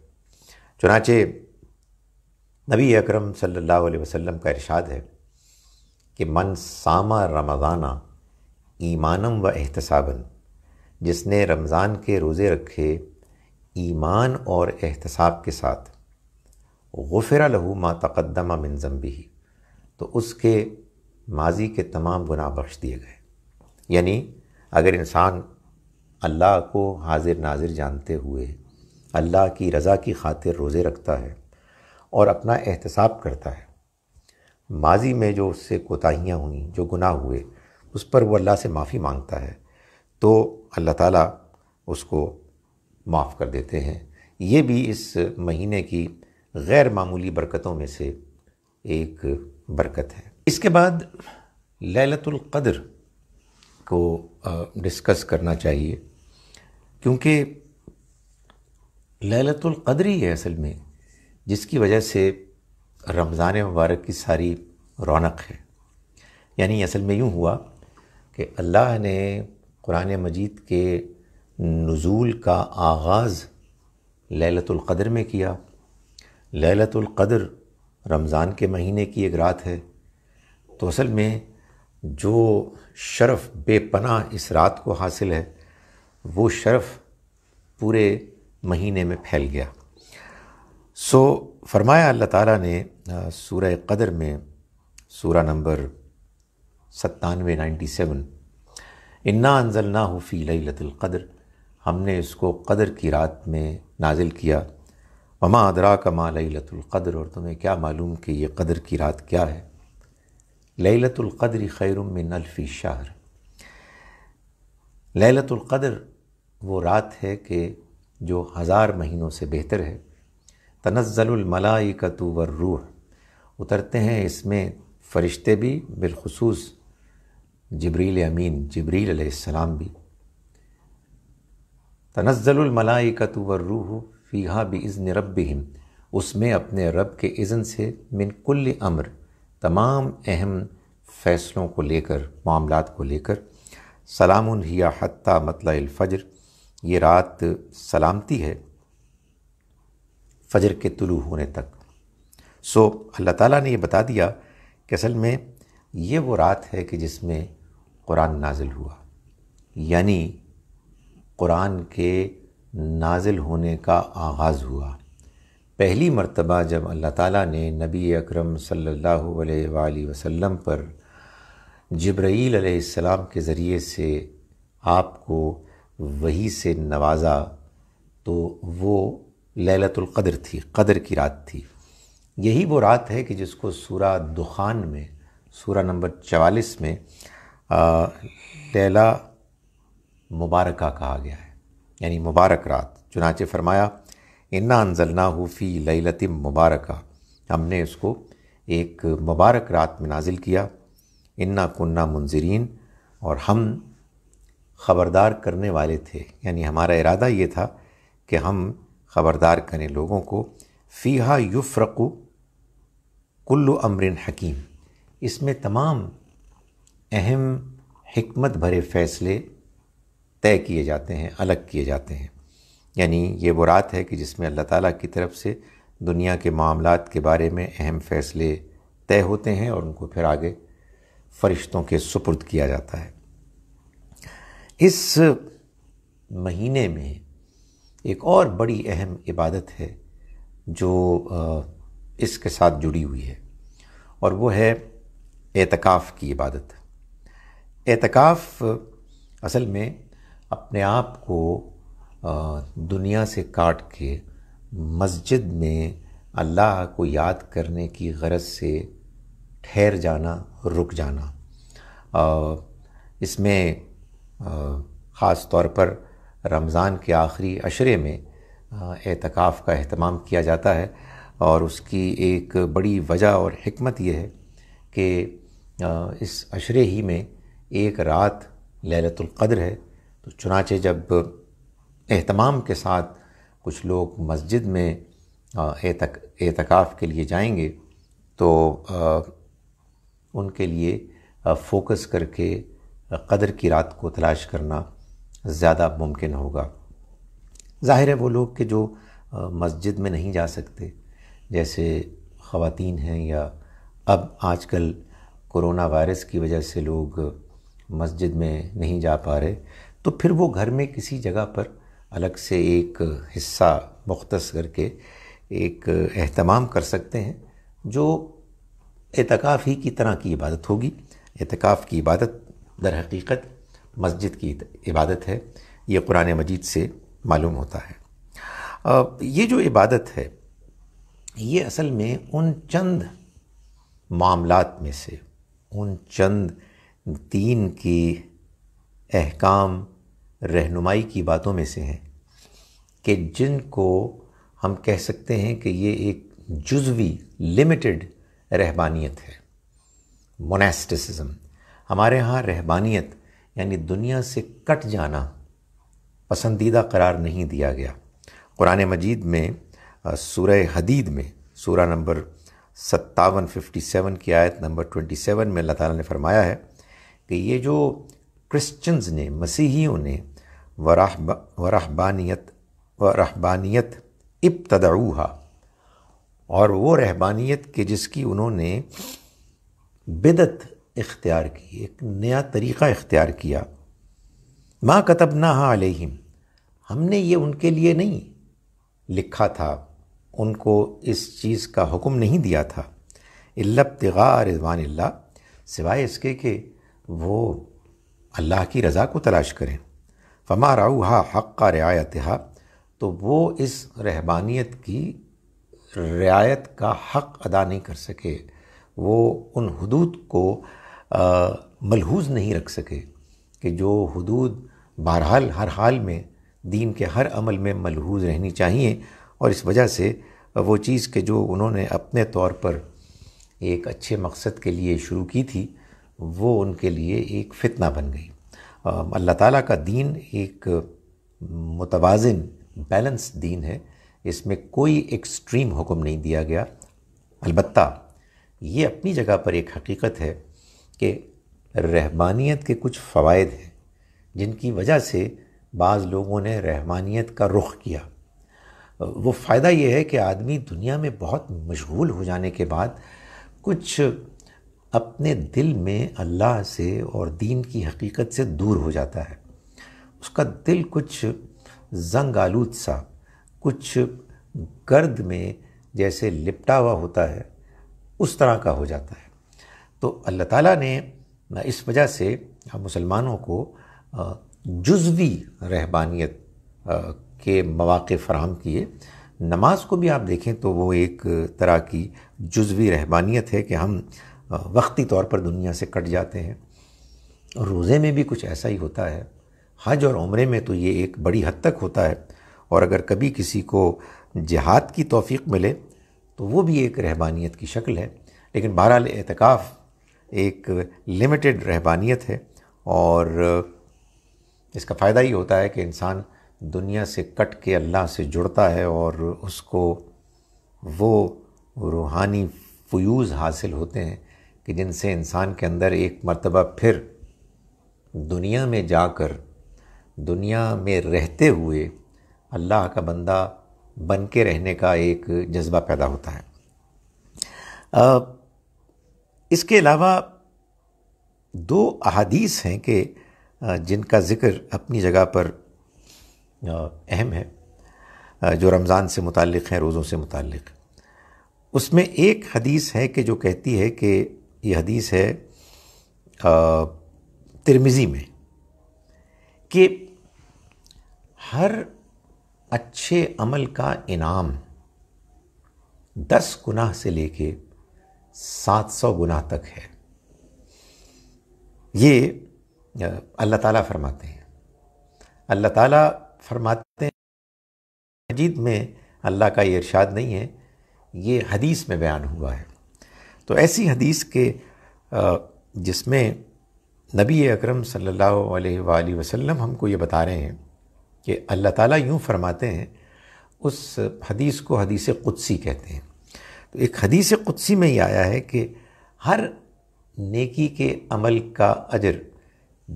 चुनाचे नबी अकरम सल्लल्लाहु अलैहि वसल्लम का इरशाद है कि मन सामा रमज़ाना ईमानम व एहतसाबन जिसने रमज़ान के रोज़े रखे ईमान और एहतसाब के साथ गुफरा लहू मा तकदमा मिन भी तो उसके माजी के तमाम गुनाह बख्श दिए गए यानी अगर इंसान अल्लाह को हाजिर नाजिर जानते हुए अल्लाह की रज़ा की खातिर रोज़े रखता है और अपना एहतसाब करता है माजी में जो उससे कोताहियाँ हुई जो गुनाह हुए उस पर वो अल्लाह से माफ़ी मांगता है तो अल्लाह ताला उसको माफ़ कर देते हैं ये भी इस महीने की गैर मामूली बरकतों में से एक बरकत है इसके बाद ललतुल्क़द्र को डिस्कस करना चाहिए क्योंकि ललतुल्क़द्र ही है असल में जिसकी वजह से रमज़ान मुबारक की सारी रौनक है यानी असल में यूँ हुआ कि अल्लाह ने कुरान मजीद के नज़ूल का आगाज़ ललतुल्क़द्र में किया ललतुल्क़द्र रमज़ान के महीने की एक रात है तो असल में जो शरफ़ बेपना इस रात को हासिल है वो शरफ़ पूरे महीने में फैल गया सो फरमाया अल्लाह ताला ने सूरह कदर में सूरा नंबर सत्तानवे नाइन्टी सेवन इन्ना अनजल ना हफ़ी लतुल्क़द्र हमने इसको कदर की रात में नाजिल किया ममा अदरा का माँ लतुल्क़द्र और तुम्हें क्या मालूम कि यह कदर की रात क्या है लतुल्क़द्र खैरुम मिन अल्फ़ी शहर लतुल्क़द्र वो रात है कि जो हज़ार महीनों से बेहतर है तनज़लमलाइकतु व रूह उतरते हैं इसमें फ़रिश्ते भी बिलखसूस जबरील अमीन जबरील भी तनज़लमलाइकतु व रूह फ़ीहा भी इज़न रब उसमें अपने रब के इज़न से मिन कुल अमर तमाम अहम फ़ैसलों को लेकर मामला को लेकर सलाम हिया हती मतलाफ़र ये रात सलामती है फजर के तुलू होने तक सो अल्लाह ताला ने ये बता दिया कि असल में ये वो रात है कि जिसमें कुरान नाजिल हुआ यानी कुरान के नाजिल होने का आगाज़ हुआ पहली मर्तबा जब अल्लाह ताला ने नबी अकरम सल्लल्लाहु अलैहि वसल्लम पर जब्राईल अलैहिस्सलाम के ज़रिए से आपको वही से नवाज़ा तो वो ललतुल्क़द्र थी कदर की रात थी यही वो रात है कि जिसको सूरा दुखान में सूरा नंबर चवालीस में लैला मुबारका कहा गया है यानी मुबारक रात चुनाचे फरमाया इन्ना अनजलना हूफ़ी ललतिम मुबारक हमने उसको एक मुबारक रात में नाजिल किया इन्ना कुन्ना मुंजरीन और हम ख़बरदार करने वाले थे यानी हमारा इरादा ये था कि हम ख़बरदार करें लोगों को फ़ीहा रक़ु कुल्लु अमरिन हकीम इसमें तमाम अहम हमत भरे फ़ैसले तय किए जाते हैं अलग किए जाते हैं यानी ये वो रात है कि जिसमें अल्लाह ताला की तरफ से दुनिया के मामला के बारे में अहम फ़ैसले तय होते हैं और उनको फिर आगे फरिश्तों के सुपुर्द किया जाता है इस महीने में एक और बड़ी अहम इबादत है जो इसके साथ जुड़ी हुई है और वो है एतकाफ़ की इबादत एतकाफ़ असल में अपने आप को दुनिया से काट के मस्जिद में अल्लाह को याद करने की गरज से ठहर जाना रुक जाना इसमें ख़ास तौर पर रमज़ान के आखिरी अशरे में एतकाफ़ का अहतमाम किया जाता है और उसकी एक बड़ी वजह और हमत यह है कि इस अशरे ही में एक रात क़द्र है तो चुनाचे जब एहतमाम के साथ कुछ लोग मस्जिद में एतक एतकाफ़ के लिए जाएंगे तो आ, उनके लिए फोकस करके कदर की रात को तलाश करना ज़्यादा मुमकिन होगा ज़ाहिर है वो लोग के जो मस्जिद में नहीं जा सकते जैसे ख़वान हैं या अब आजकल कोरोना वायरस की वजह से लोग मस्जिद में नहीं जा पा रहे तो फिर वो घर में किसी जगह पर अलग से एक हिस्सा मुख्त करके एक अहतमाम कर सकते हैं जो एतकाफ़ ही की तरह की इबादत होगी एतकाफ़ की इबादत दर हकीकत मस्जिद की इबादत है ये कुरान मजीद से मालूम होता है ये जो इबादत है ये असल में उन चंद मामलात में से उन चंद दीन की अहकाम रहनुमाई की बातों में से हैं कि जिनको हम कह सकते हैं कि ये एक जुजवी लिमिटेड रहबानियत है मोनेस्टिसिज्म हमारे यहाँ रहबानियत यानी दुनिया से कट जाना पसंदीदा करार नहीं दिया गया कुरान मजीद में सूरह हदीद में सूरा नंबर सत्तावन फिफ्टी सेवन की आयत नंबर ट्वेंटी सेवन में अल्लाह ताला ने फरमाया है कि ये जो क्रिश्चियंस ने मसीहियों ने वराहबा वराहबानियत वराहबानियत इब्तदऊहा और वो रहबानियत के जिसकी उन्होंने बिदत इख्तियार की एक नया तरीक़ा इख्तियार किया माँ कतब ना आलिम हमने ये उनके लिए नहीं लिखा था उनको इस चीज़ का हुक्म नहीं दिया था तिगा रिजवान सिवाय इसके कि वो अल्लाह की रज़ा को तलाश करें फमा हा हक़ का रियायत तो वो इस रहबानियत की रियायत का हक़ अदा नहीं कर सके वो उन हदूद को मलहूज नहीं रख सके कि जो हदूद बहरहाल हर हाल में दीन के हर अमल में मलहूज रहनी चाहिए और इस वजह से वो चीज़ के जो उन्होंने अपने तौर पर एक अच्छे मकसद के लिए शुरू की थी वो उनके लिए एक फितना बन गई अल्लाह ताला का दीन एक मुतवाजन बैलेंस दीन है इसमें कोई एक्सट्रीम हुक्म नहीं दिया गया अलबत् ये अपनी जगह पर एक हकीकत है कि रहमानियत के कुछ फ़वाद हैं जिनकी वजह से बाज़ लोगों ने रहमानियत का रुख किया वो फ़ायदा ये है कि आदमी दुनिया में बहुत मशगूल हो जाने के बाद कुछ अपने दिल में अल्लाह से और दीन की हकीकत से दूर हो जाता है उसका दिल कुछ जंग आलूद सा कुछ गर्द में जैसे लिपटा हुआ होता है उस तरह का हो जाता है तो अल्लाह ताला ने इस वजह से मुसलमानों को जुजवी रहबानियत के मौाक़ फ़राहम किए नमाज को भी आप देखें तो वो एक तरह की जुजवी रहबानियत है कि हम हाँ, वक्ती तौर पर दुनिया से कट जाते हैं और रोज़े में भी कुछ ऐसा ही होता है हज और उम्र में तो ये एक बड़ी हद तक होता है और अगर कभी किसी को जिहाद की तोफ़ी मिले तो वो भी एक रहबानियत की शक्ल है लेकिन बहरहाल एतकाफ़ एक लिमिटेड रहबानियत है और इसका फ़ायदा ये होता है कि इंसान दुनिया से कट के अल्लाह से जुड़ता है और उसको वो रूहानी फ्यूज़ हासिल होते हैं कि जिनसे इंसान के अंदर एक मरतबा फिर दुनिया में जाकर दुनिया में रहते हुए अल्लाह का बंदा बन के रहने का एक जज्बा पैदा होता है आ, इसके अलावा दो अहादीस हैं कि जिनका ज़िक्र अपनी जगह पर अहम है जो रमज़ान से मुतल हैं रोज़ों से मुतल उसमें एक हदीस है कि जो कहती है कि ये हदीस है तिरमिज़ी में कि हर अच्छे अमल का इनाम दस गुनाह से लेके सात सौ गुनाह तक है ये अल्लाह ताला फरमाते हैं अल्लाह ताला फरमाते हैं मजीद में अल्लाह का ये इरशाद नहीं है ये हदीस में बयान हुआ है तो ऐसी हदीस के जिसमें नबी अकरम सल्लल्लाहु अलैहि वसल्लम हमको ये बता रहे हैं कि अल्लाह ताला यूँ फरमाते हैं उस हदीस को हदीस क़ुदसी कहते हैं तो एक हदीस क़ुदसी में ये आया है कि हर नेकी के अमल का अजर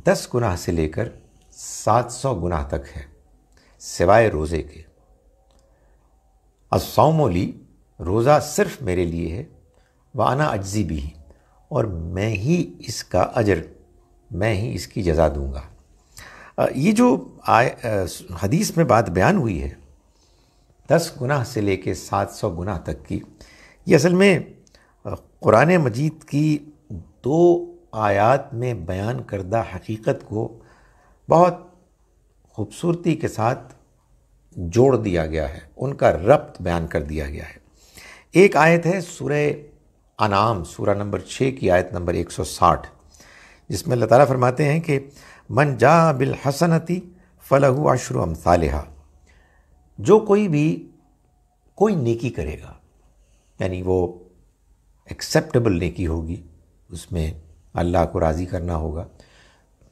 दस गुनाह से लेकर सात सौ गुनाह तक है सिवाय रोज़े के असौमोली रोज़ा सिर्फ़ मेरे लिए है वाना अज्जी भी और मैं ही इसका अजर मैं ही इसकी जज़ा दूंगा ये जो आय हदीस में बात बयान हुई है दस गुनाह से लेके सात सौ गुनाह तक की ये असल में क़ुरान मजीद की दो आयात में बयान करदा हकीकत को बहुत खूबसूरती के साथ जोड़ दिया गया है उनका रब्त बयान कर दिया गया है एक आयत है सुरह अनाम सूरा नंबर छः की आयत नंबर 160 जिसमें अल्लाह ताला फरमाते हैं कि मन जा बिल हसनती फ़लहु अशरु अमसालहा जो कोई भी कोई नेकी करेगा यानी वो एक्सेप्टेबल नेकी होगी उसमें अल्लाह को राज़ी करना होगा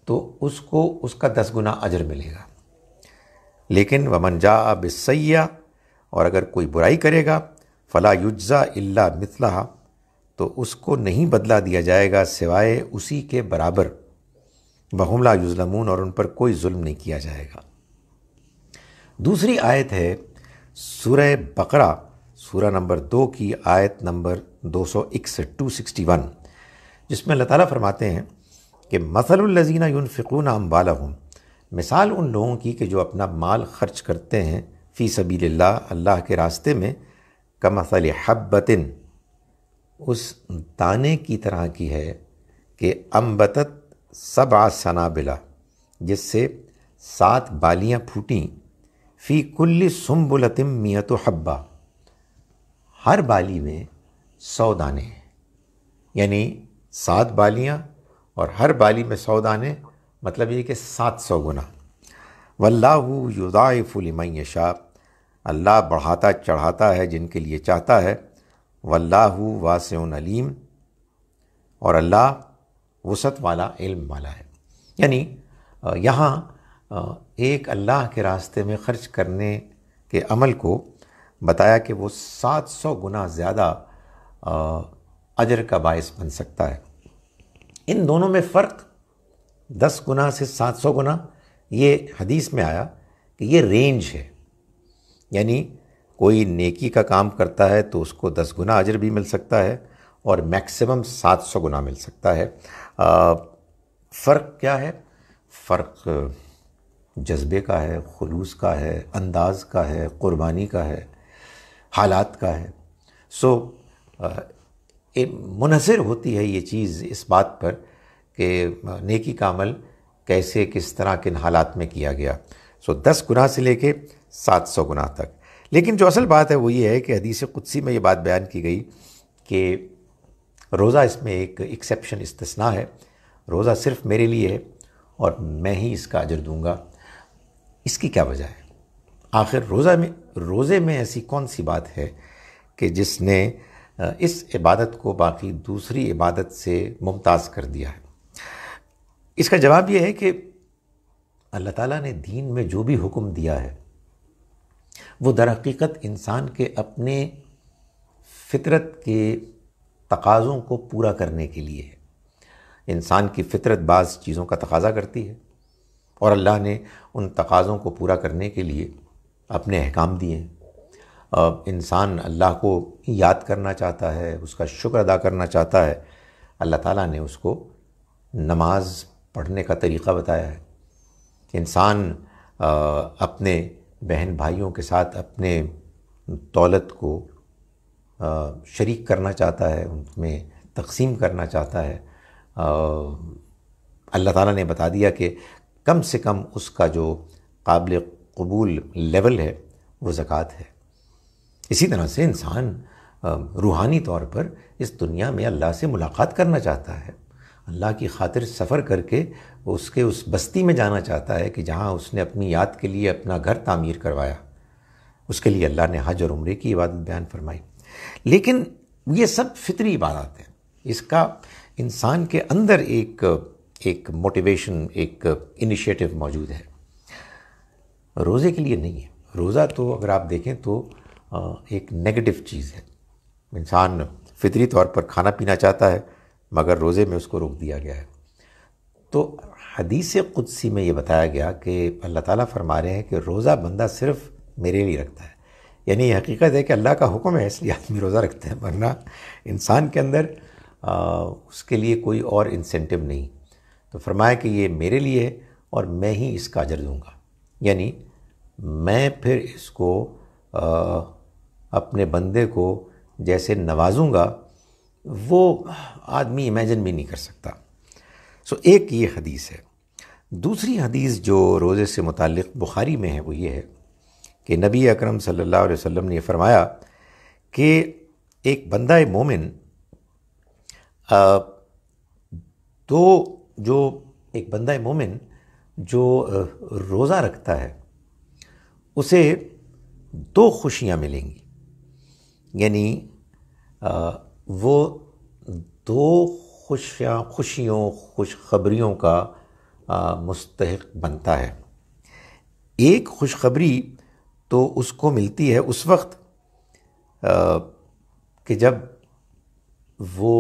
तो उसको उसका दस गुना अजर मिलेगा लेकिन वमन जा सैया और अगर कोई बुराई करेगा फ़ला युज्ज़ा इल्ला मिसलहा तो उसको नहीं बदला दिया जाएगा सिवाय उसी के बराबर बहुमला युजलमून और उन पर कोई जुल्म नहीं किया जाएगा दूसरी आयत है सुर बकरा सूरा नंबर दो की आयत नंबर दो सौ इकसठ टू सिक्सटी वन जिसमें अल्लाह ताली फरमाते हैं कि मसलजीना यूनफ़िकून अम्बाला हूँ मिसाल उन लोगों की कि जो अपना माल खर्च करते हैं फ़ी सबील अल्लाह के रास्ते में कमसल हब्बतिन उस दाने की तरह की है कि अम्बतत सब आसना बिला जिससे सात बालियां फूटी फ़ी कुल्ली सुम्बुलतिम मियत हब्बा हर बाली में सौ दाने हैं यानी सात बालियां और हर बाली में सौ दाने मतलब ये कि सात सौ गुना वल्लाह युदाफुलमय शाह अल्लाह बढ़ाता चढ़ाता है जिनके लिए चाहता है वल्लाहु वासन अलीम और अल्लाह वसत वाला इल्म वाला है यानी यहाँ एक अल्लाह के रास्ते में ख़र्च करने के अमल को बताया कि वो 700 गुना ज़्यादा अजर का बायस बन सकता है इन दोनों में फ़र्क 10 गुना से 700 गुना ये हदीस में आया कि ये रेंज है यानी कोई नेकी का काम करता है तो उसको दस गुना अजर भी मिल सकता है और मैक्सिमम सात सौ गुना मिल सकता है फ़र्क क्या है फ़र्क जज्बे का है खलूस का है अंदाज़ का है क़ुरबानी का है हालात का है सो मुनहसर होती है ये चीज़ इस बात पर कि नेकी का अमल कैसे किस तरह किन हालात में किया गया सो दस गुना से लेके सात सौ गुना तक लेकिन जो असल बात है वो ये है कि हदीस कुदसी में ये बात बयान की गई कि रोज़ा इसमें एक एक्सेप्शन इस्तना है रोज़ा सिर्फ मेरे लिए है और मैं ही इसका अजर दूंगा इसकी क्या वजह है आखिर रोज़ा में रोज़े में ऐसी कौन सी बात है कि जिसने इस इबादत को बाकी दूसरी इबादत से मुमताज़ कर दिया है इसका जवाब यह है कि अल्लाह ताला ने दीन में जो भी हुक्म दिया है वो दरहकीकत इंसान के अपने फितरत के तकाज़ों को पूरा करने के लिए है इंसान की फितरत बाज़ चीज़ों का तकाजा करती है और अल्लाह ने उन तकाज़ों को पूरा करने के लिए अपने अहकाम दिए हैं इंसान अल्लाह को याद करना चाहता है उसका शुक्र अदा करना चाहता है अल्लाह ताला ने उसको नमाज पढ़ने का तरीक़ा बताया है इंसान अपने बहन भाइयों के साथ अपने दौलत को शरीक करना चाहता है उनमें तकसीम करना चाहता है अल्लाह ताला ने बता दिया कि कम से कम उसका जो काबिल कबूल लेवल है वो ज़क़़त है इसी तरह से इंसान रूहानी तौर पर इस दुनिया में अल्लाह से मुलाकात करना चाहता है अल्लाह की खातिर सफ़र करके वो उसके उस बस्ती में जाना चाहता है कि जहाँ उसने अपनी याद के लिए अपना घर तामीर करवाया उसके लिए अल्लाह ने हज और उम्र की इबादत बयान फरमाई लेकिन ये सब फितरी इबादत हैं इसका इंसान के अंदर एक एक मोटिवेशन एक इनिशिएटिव मौजूद है रोज़े के लिए नहीं है रोज़ा तो अगर आप देखें तो एक नेगेटिव चीज़ है इंसान फितरी तौर पर खाना पीना चाहता है मगर रोज़े में उसको रोक दिया गया है तो हदीस क़ुदसी में ये बताया गया कि अल्लाह ताला फरमा रहे हैं कि रोज़ा बंदा सिर्फ मेरे लिए रखता है यानी हकीकत है कि अल्लाह का हुक्म है इसलिए आदमी रोज़ा रखते हैं वरना इंसान के अंदर आ, उसके लिए कोई और इंसेंटिव नहीं तो फरमाया कि ये मेरे लिए है और मैं ही इसका अजर दूँगा यानी मैं फिर इसको आ, अपने बंदे को जैसे नवाजूँगा वो आदमी इमेजिन भी नहीं कर सकता सो एक ये हदीस है दूसरी हदीस जो रोज़े से मुतक़ बुखारी में है वो ये है कि नबी अकरम सल्लल्लाहु अलैहि वसल्लम ने फरमाया कि एक बंदा मोमिन तो जो एक बंदा मोमिन जो रोज़ा रखता है उसे दो खुशियाँ मिलेंगी यानी वो दो खुशियाँ खुशियों खुशखबरी का मुस्तक बनता है एक खुशखबरी तो उसको मिलती है उस वक्त कि जब वो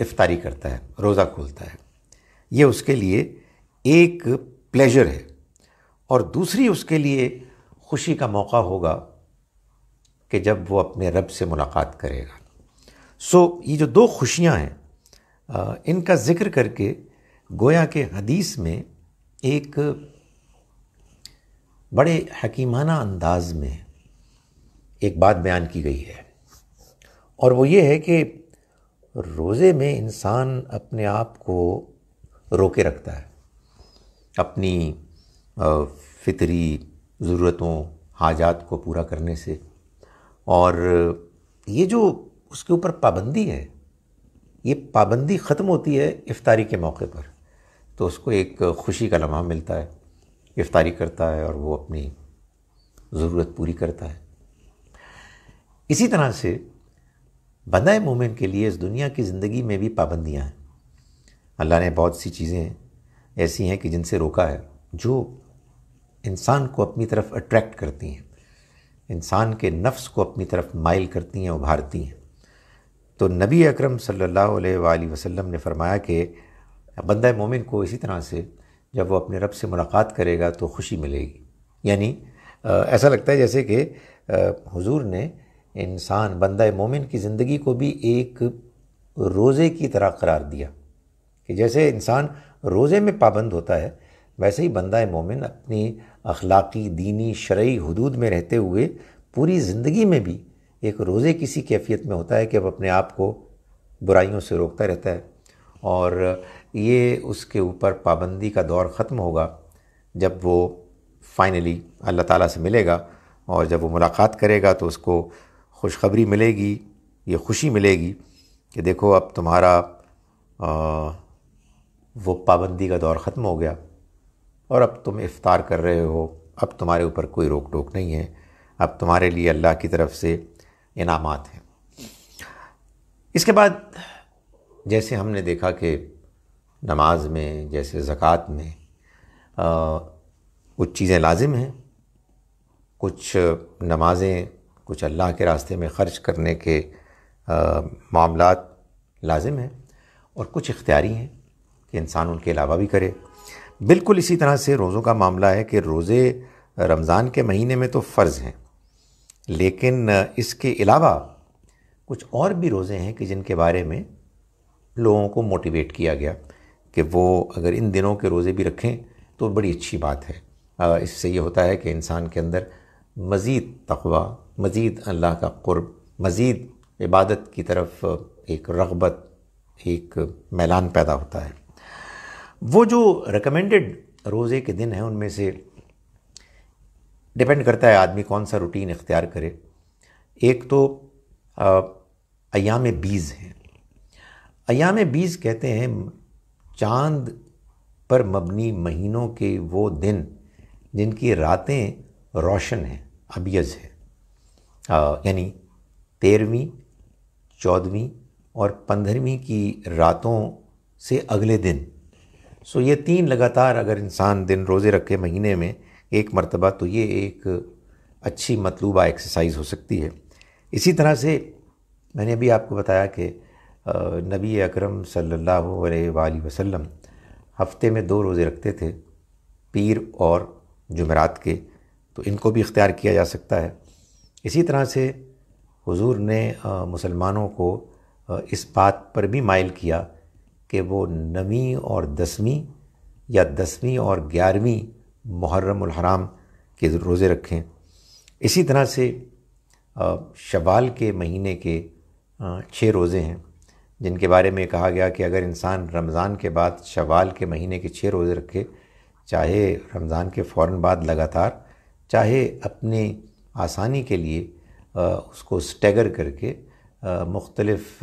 इफ्तारी करता है रोज़ा खोलता है ये उसके लिए एक प्लेजर है और दूसरी उसके लिए खुशी का मौका होगा कि जब वो अपने रब से मुलाकात करेगा सो ये जो दो खुशियाँ हैं इनका ज़िक्र करके गोया के हदीस में एक बड़े हकीमाना अंदाज में एक बात बयान की गई है और वो ये है कि रोज़े में इंसान अपने आप को रोके रखता है अपनी फितरी ज़रूरतों हाजात को पूरा करने से और ये जो उसके ऊपर पाबंदी है ये पाबंदी ख़त्म होती है इफ्तारी के मौके पर तो उसको एक खुशी का लम्हा मिलता है इफ्तारी करता है और वो अपनी ज़रूरत पूरी करता है इसी तरह से बंदा मोमिन के लिए इस दुनिया की ज़िंदगी में भी पाबंदियाँ हैं अल्लाह ने बहुत सी चीज़ें ऐसी हैं कि जिनसे रोका है जो इंसान को अपनी तरफ अट्रैक्ट करती हैं इंसान के नफ्स को अपनी तरफ माइल करती हैं उभारती हैं तो नबी अकरम सल्लल्लाहु अलैहि वसल्लम ने फरमाया कि बंद मोमिन को इसी तरह से जब वो अपने रब से मुलाकात करेगा तो खुशी मिलेगी यानी ऐसा लगता है जैसे कि हुजूर ने इंसान बंद मोमिन की ज़िंदगी को भी एक रोज़े की तरह करार दिया कि जैसे इंसान रोज़े में पाबंद होता है वैसे ही बंद मोमिन अपनी अखलाकी दीनी शर्य हदूद में रहते हुए पूरी ज़िंदगी में भी एक रोज़े किसी कैफियत में होता है कि अब अपने आप को बुराइयों से रोकता रहता है और ये उसके ऊपर पाबंदी का दौर ख़त्म होगा जब वो फाइनली अल्लाह ताला से मिलेगा और जब वो मुलाकात करेगा तो उसको खुशखबरी मिलेगी ये खुशी मिलेगी कि देखो अब तुम्हारा आ, वो पाबंदी का दौर ख़त्म हो गया और अब तुम इफ़ार कर रहे हो अब तुम्हारे ऊपर कोई रोक टोक नहीं है अब तुम्हारे लिए अल्लाह की तरफ से इनामात हैं इसके बाद जैसे हमने देखा कि नमाज में जैसे ज़क़़त में कुछ चीज़ें लाजिम हैं कुछ नमाज़ें कुछ अल्लाह के रास्ते में ख़र्च करने के मामला लाजिम हैं और कुछ इख्तियारी हैं कि इंसान उनके अलावा भी करे बिल्कुल इसी तरह से रोज़ों का मामला है कि रोज़े रमज़ान के महीने में तो फ़र्ज़ हैं लेकिन इसके अलावा कुछ और भी रोज़े हैं कि जिनके बारे में लोगों को मोटिवेट किया गया कि वो अगर इन दिनों के रोज़े भी रखें तो बड़ी अच्छी बात है इससे ये होता है कि इंसान के अंदर मज़ीद तकवा मज़ीद अल्लाह का क़ुरब मज़ीद इबादत की तरफ एक रगबत एक मैलान पैदा होता है वो जो रिकमेंडेड रोज़े के दिन हैं उनमें से डिपेंड करता है आदमी कौन सा रूटीन इख्तियार करे एक तो अयाम बीज हैं अयाम बीज कहते हैं चांद पर मबनी महीनों के वो दिन जिनकी रातें रोशन हैं अबियज़ है यानी तेरहवीं चौदहवीं और पंद्रहवीं की रातों से अगले दिन सो ये तीन लगातार अगर इंसान दिन रोज़े रखे महीने में एक मरतबा तो ये एक अच्छी मतलूबा एक्सरसाइज हो सकती है इसी तरह से मैंने अभी आपको बताया कि नबी अकरम सल्लल्लाहु अलैहि वसल्लम हफ्ते में दो रोज़े रखते थे पीर और जुमेरात के तो इनको भी इख्तियार किया जा सकता है इसी तरह से हुजूर ने मुसलमानों को इस बात पर भी माइल किया कि वो नवीं और दसवीं या दसवीं और ग्यारहवीं मुहर्रमुल हराम के रोज़े रखें इसी तरह से शवाल के महीने के छः रोज़े हैं जिनके बारे में कहा गया कि अगर इंसान रमज़ान के बाद शवाल के महीने के छः रोज़े रखे चाहे रमज़ान के फ़ौर बाद लगातार चाहे अपने आसानी के लिए उसको स्टैगर करके मुख्तलफ़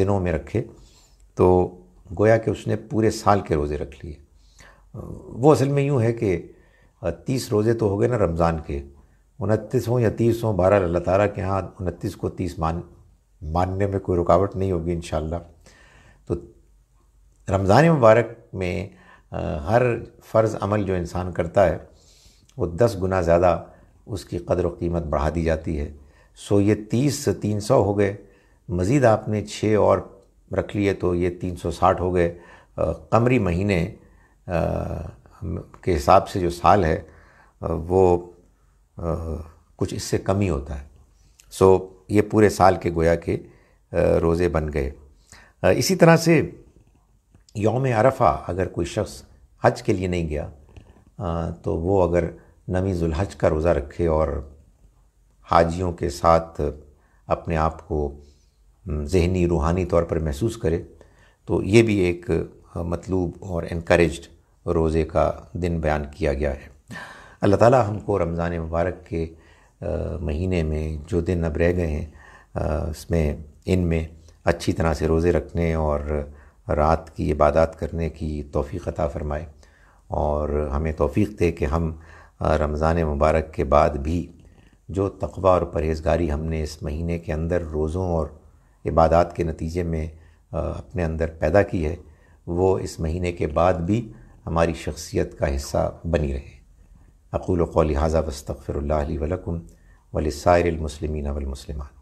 दिनों में रखे तो गोया कि उसने पूरे साल के रोज़े रख लिए वो असल में यूँ है कि तीस रोज़े तो हो गए ना रमज़ान के उनतीस हों या तीस हों बारह अल्लाह ताला के यहाँ उनतीस को तीस मान मानने में कोई रुकावट नहीं होगी इन तो रमज़ान मुबारक में हर फ़र्ज़ अमल जो इंसान करता है वो दस गुना ज़्यादा उसकी कदर व कीमत बढ़ा दी जाती है सो ये तीस से तीन सौ हो गए मज़ीद आपने छः और रख लिए तो ये तीन सौ साठ हो गए कमरी महीने के हिसाब से जो साल है वो कुछ इससे कम ही होता है सो ये पूरे साल के गोया के रोज़े बन गए इसी तरह से योम अरफा अगर कोई शख्स हज के लिए नहीं गया तो वो अगर नवी हज का रोज़ा रखे और हाजियों के साथ अपने आप को जहनी रूहानी तौर पर महसूस करे तो ये भी एक मतलूब और इनक्रेज रोज़े का दिन बयान किया गया है अल्लाह ताला हमको रमज़ान मुबारक के महीने में जो दिन अब रह गए हैं उसमें इनमें अच्छी तरह से रोज़े रखने और रात की इबादत करने की तोफ़ी अता फ़रमाए और हमें तोफ़ी दे कि हम रमज़ान मुबारक के बाद भी जो तकबा और परहेज़गारी हमने इस महीने के अंदर रोज़ों और इबादत के नतीजे में अपने अंदर पैदा की है वो इस महीने के बाद भी हमारी शख्सियत का हिस्सा बनी रहे أقول قولي هذا واستغفر الله لي ولكم ولسائر المسلمين والمسلمات